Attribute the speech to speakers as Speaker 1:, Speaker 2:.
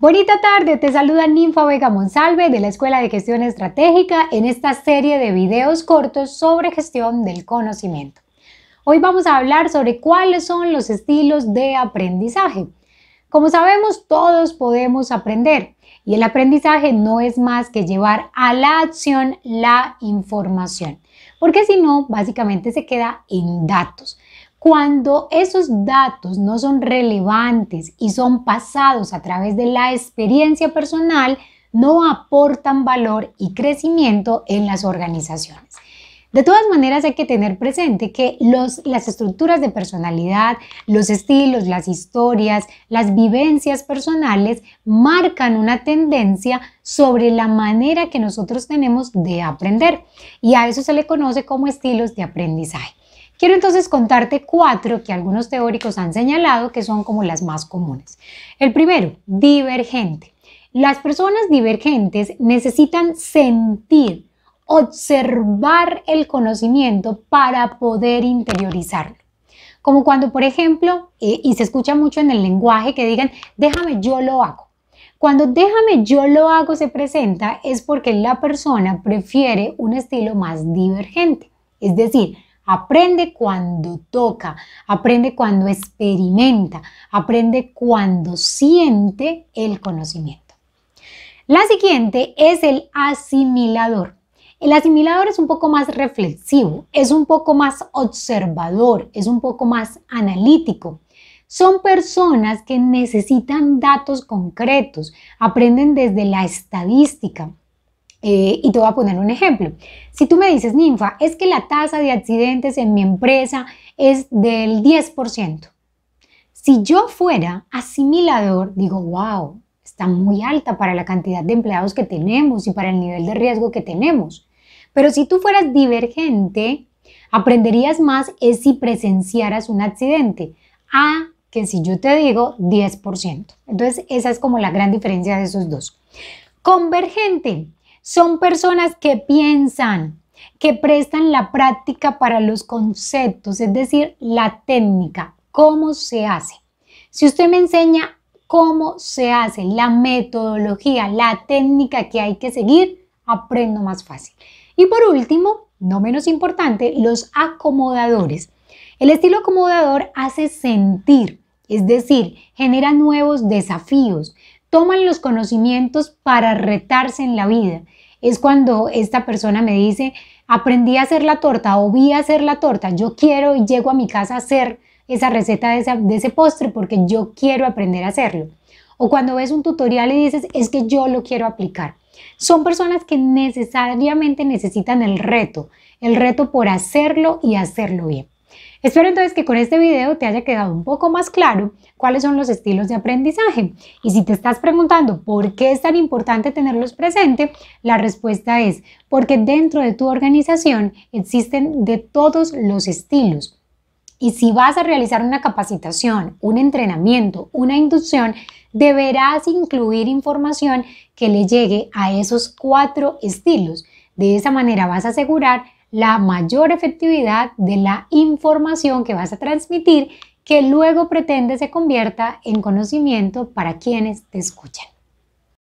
Speaker 1: Bonita tarde, te saluda Ninfa Vega Monsalve de la Escuela de Gestión Estratégica en esta serie de videos cortos sobre gestión del conocimiento. Hoy vamos a hablar sobre cuáles son los estilos de aprendizaje. Como sabemos, todos podemos aprender y el aprendizaje no es más que llevar a la acción la información, porque si no, básicamente se queda en datos. Cuando esos datos no son relevantes y son pasados a través de la experiencia personal, no aportan valor y crecimiento en las organizaciones. De todas maneras, hay que tener presente que las estructuras de personalidad, los estilos, las historias, las vivencias personales marcan una tendencia sobre la manera que nosotros tenemos de aprender. Y a eso se le conoce como estilos de aprendizaje. Quiero entonces contarte cuatro que algunos teóricos han señalado que son como las más comunes. El primero, divergente. Las personas divergentes necesitan sentir, observar el conocimiento para poder interiorizarlo. Como cuando, por ejemplo, eh, y se escucha mucho en el lenguaje que digan, déjame, yo lo hago. Cuando déjame yo lo hago se presenta es porque la persona prefiere un estilo más divergente, es decir, Aprende cuando toca, aprende cuando experimenta, aprende cuando siente el conocimiento. La siguiente es el asimilador. El asimilador es un poco más reflexivo, es un poco más observador, es un poco más analítico. Son personas que necesitan datos concretos, aprenden desde la estadística, eh, y te voy a poner un ejemplo. Si tú me dices, ninfa, es que la tasa de accidentes en mi empresa es del 10%. Si yo fuera asimilador, digo, wow, está muy alta para la cantidad de empleados que tenemos y para el nivel de riesgo que tenemos. Pero si tú fueras divergente, aprenderías más es si presenciaras un accidente. A que si yo te digo 10%. Entonces, esa es como la gran diferencia de esos dos. Convergente son personas que piensan, que prestan la práctica para los conceptos, es decir, la técnica, cómo se hace. Si usted me enseña cómo se hace, la metodología, la técnica que hay que seguir, aprendo más fácil. Y por último, no menos importante, los acomodadores. El estilo acomodador hace sentir, es decir, genera nuevos desafíos, toman los conocimientos para retarse en la vida. Es cuando esta persona me dice, aprendí a hacer la torta o vi a hacer la torta, yo quiero y llego a mi casa a hacer esa receta de, ese postre porque yo quiero aprender a hacerlo. O cuando ves un tutorial y dices, es que yo lo quiero aplicar. Son personas que necesariamente necesitan el reto, el reto por hacerlo y hacerlo bien. Espero entonces que con este video te haya quedado un poco más claro cuáles son los estilos de aprendizaje. Y si te estás preguntando por qué es tan importante tenerlos presente, la respuesta es porque dentro de tu organización existen de todos los estilos. Y si vas a realizar una capacitación, un entrenamiento, una inducción, deberás incluir información que le llegue a esos cuatro estilos. De esa manera vas a asegurar la mayor efectividad de la información que vas a transmitir que luego pretende se convierta en conocimiento para quienes te escuchan.